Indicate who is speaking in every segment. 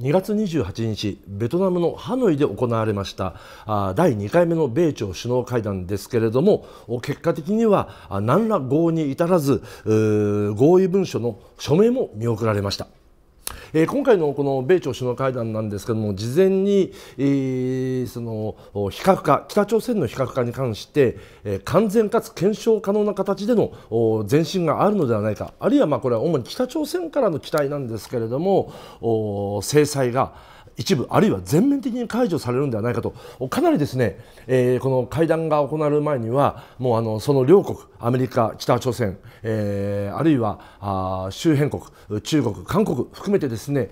Speaker 1: 2月28日ベトナムのハノイで行われました第2回目の米朝首脳会談ですけれども結果的には何ら合意に至らず合意文書の署名も見送られました。えー、今回のこの米朝首脳会談なんですけども事前に、えー、その非核化北朝鮮の非核化に関して、えー、完全かつ検証可能な形での前進があるのではないかあるいはまあこれは主に北朝鮮からの期待なんですけれども制裁が一部あるいは全面的に解除されるんではないかとかなりですね、えー、この会談が行われる前にはもうあのその両国アメリカ、北朝鮮、えー、あるいはあ周辺国、中国、韓国含めてですね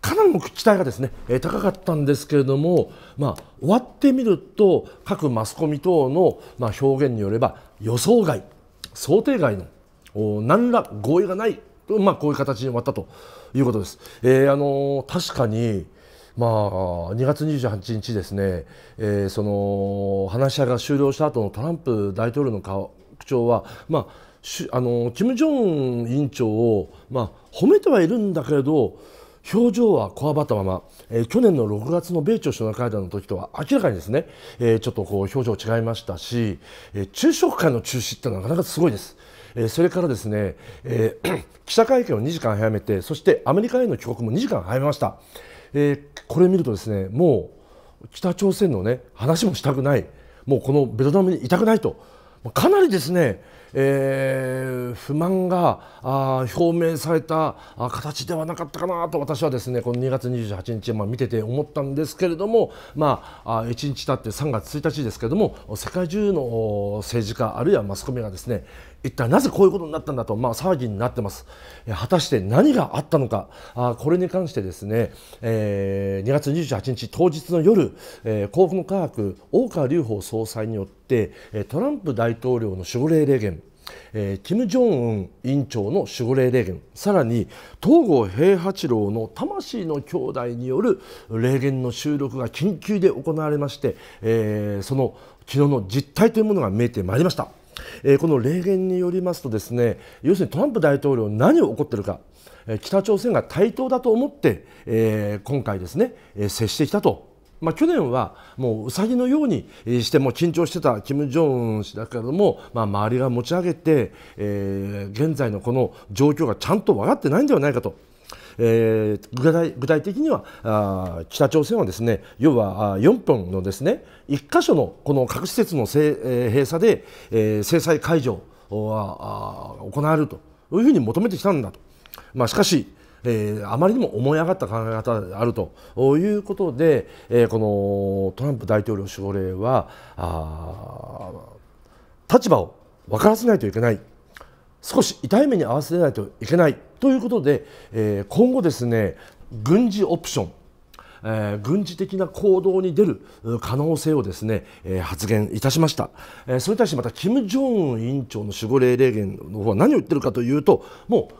Speaker 1: かなりの期待がですね、え高かったんですけれども、まあ、終わってみると各マスコミ等の、まあ、表現によれば予想外、想定外の何ら合意がない、まあ、こういう形に終わったということです。えー、あの確かにまあ、2月28日ですね、えー、その話し合いが終了した後のトランプ大統領の顔口調は、まあ、あの金正恩委員長を、まあ、褒めてはいるんだけれど表情はこわばったまま、えー、去年の6月の米朝首脳会談の時とは明らかにですね、えー、ちょっとこう表情違いましたし、えー、昼食会の中止ってなかなかすごいです。それからですね、えー、記者会見を2時間早めてそしてアメリカへの帰国も2時間早めました。えーこれ見るとですねもう北朝鮮のね話もしたくないもうこのベトナムにいたくないとかなりですね、えー、不満があ表明された形ではなかったかなと私はですねこの2月28日、まあ、見てて思ったんですけれども、まあ、1日経って3月1日ですけれども世界中の政治家あるいはマスコミがですね一体なぜこういうことになったんだと、まあ、騒ぎになってます果たして何があったのかあこれに関してですね、えー、2月28日当日の夜、えー、甲の科学大川隆法総裁によってトランプ大統領の守護霊霊言えー、キム・ジョンウン委員長の守護霊霊言さらに東郷平八郎の魂の兄弟による霊言の収録が緊急で行われまして、えー、その昨日の実態というものが見えてまいりました。えー、この霊言によりますとですね要するにトランプ大統領何を起こってるか北朝鮮が対等だと思って、えー、今回ですね、えー、接してきたとまあ、去年はもううさぎのようにしても緊張してた金正恩氏だけれども、まあ、周りが持ち上げて、えー、現在のこの状況がちゃんと分かってないんではないかと。えー、具体具体的にはあ北朝鮮はですね要はあ4本のですね1箇所のこの核施設のせ、えー、閉鎖で、えー、制裁解除は行われるというふうに求めてきたんだと。まあ、しかしえー、あまりにも思い上がった考え方であるということで、えー、このトランプ大統領護令は立場を分からせないといけない少し痛い目に遭わせないといけないということで、えー、今後ですね軍事オプション、えー、軍事的な行動に出る可能性をですね、えー、発言いたしました、えそれに対してまた金正恩委員長の守護霊霊言の方は何を言ってるかというともう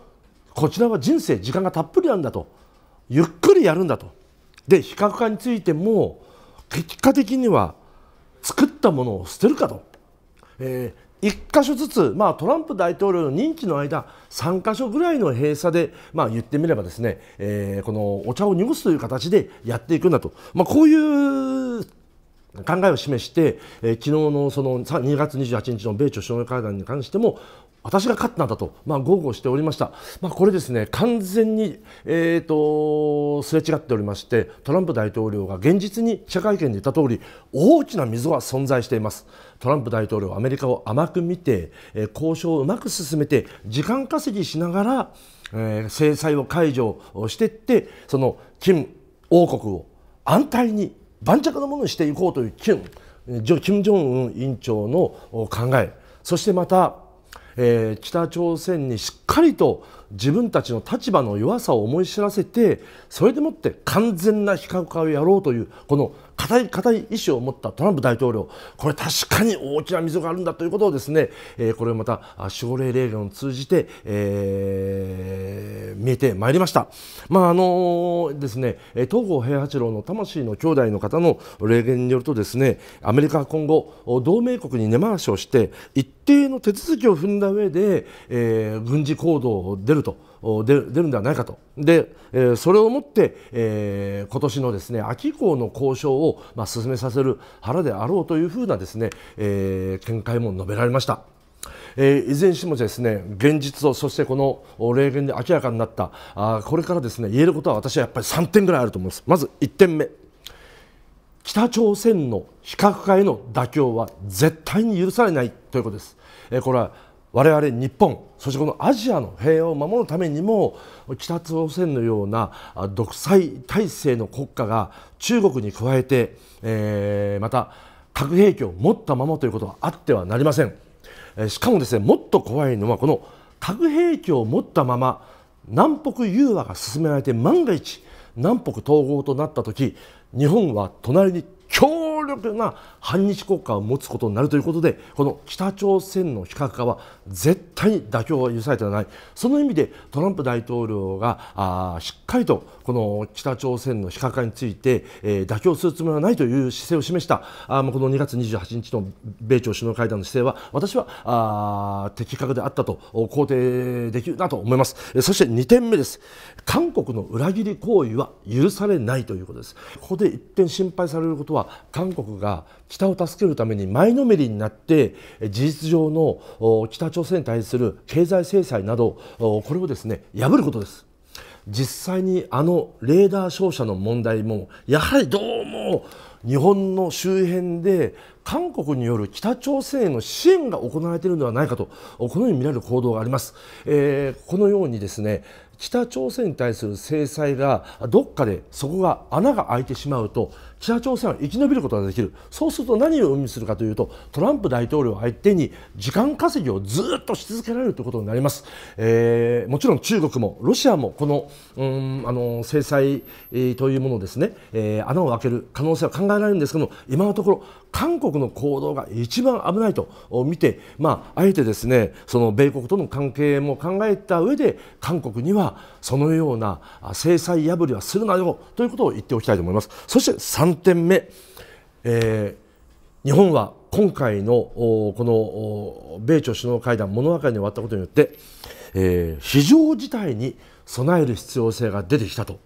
Speaker 1: こちらは人生時間がたっぷりなんだとゆっくりやるんだとで非核化についても結果的には作ったものを捨てるかと、え1箇所ずつ、まあ、トランプ大統領の任期の間3箇所ぐらいの閉鎖で、まあ、言ってみればですね、えー、このお茶を濁すという形でやっていくんだと、まあ、こういう考えを示して、えー、昨日のその2月28日の米朝首脳会談に関しても私が勝ったんだと、まあ、豪語しておりました、まあ、これですね完全に、えーと、すれ違っておりましてトランプ大統領が現実に記者会見で言った通り大きな溝が存在していますトランプ大統領アメリカを甘く見て、えー、交渉をうまく進めて時間稼ぎしながら、えー、制裁を解除していってその金王国を安泰に盤石なものにしていこうという金金正恩委員長の考えそしてまたえー、北朝鮮にしっかりと自分たちの立場の弱さを思い知らせてそれでもって完全な非核化をやろうというこの固い固い意志を持ったトランプ大統領これ確かに大きな溝があるんだということをですね、えー、これをまた奨励令言を通じて、えー、見えてまいりました。まああのー、ですね東郷平八郎の魂の兄弟の方の霊言によるとですねアメリカは今後同盟国に根回しをして一定の手続きを踏んだ上で、えー、軍事行動を出ると出るんではないかとで、えそれをもって、え今年のですね秋以降の交渉を、まあ、進めさせる腹であろうというふうなですね、え見解も述べられました。えー、いずれにしてもですね現実をそしてこの霊言で明らかになったあこれからですね言えることは私はやっぱり3点ぐらいあると思いますまず1点目北朝鮮の非核化への妥協は絶対に許されないということです、えー、これは我々日本そしてこのアジアの平和を守るためにも北朝鮮のような独裁体制の国家が中国に加えて、えー、また核兵器を持ったままということはあってはなりません。しかもですねもっと怖いのはこの核兵器を持ったまま南北融和が進められて万が一南北統合となった時日本は隣に強力な反日国家を持つことになるということでこの北朝鮮の非核化は絶対に妥協は許されてはないその意味でトランプ大統領があしっかりとこの北朝鮮の非核化について、えー、妥協するつもりはないという姿勢を示したあこの2月28日の米朝首脳会談の姿勢は私はあ的確であったと肯定できるなと思います。そして2点目です韓国の裏切り行為は許されないということですここで一点心配されることは韓国が北を助けるために前のめりになって事実上の北朝鮮に対する経済制裁などこれをですね破ることです。実際にあのレーダー照射の問題もやはりどうも日本の周辺で韓国による北朝鮮への支援が行われているのではないかとこのように見られる行動があります、えー、このようにですね北朝鮮に対する制裁がどっかでそこが穴が開いてしまうと北朝鮮は生き延びることができるそうすると何を意味するかというとトランプ大統領相手に時間稼ぎをずっとし続けられるということになります、えー、もちろん中国もロシアもこの,、うん、あの制裁というものですね、えー、穴を開ける可能性は考えられるんですけども今のところ韓国の行動が一番危ないと見て、まあ、あえてですねその米国との関係も考えた上で韓国にはそのような制裁破りはするなよということを言っておきたいと思います。そして3点目、えー、日本は今回のこの米朝首脳会談物別れに終わったことによって、えー、非常事態に備える必要性が出てきたと。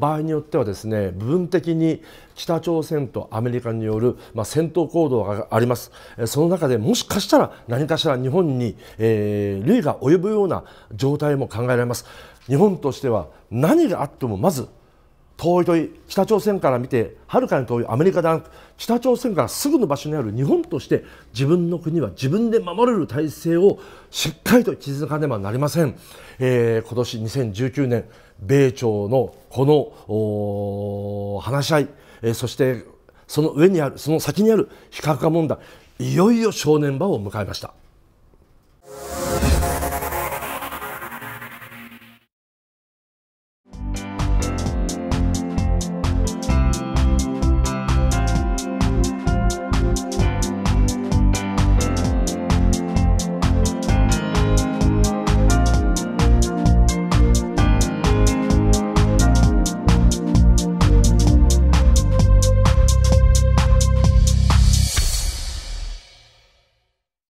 Speaker 1: 場合によってはですね部分的に北朝鮮とアメリカによる、まあ、戦闘行動がありますその中でもしかしたら何かしら日本に、えー、類が及ぶような状態も考えられます日本としては何があってもまず遠い遠い北朝鮮から見てはるかに遠いアメリカではなく北朝鮮からすぐの場所にある日本として自分の国は自分で守れる体制をしっかりと築かねばなりません、えー、今年2019年米朝のこの話し合い、えー、そしてその上にあるその先にある非核化問題いよいよ正念場を迎えました。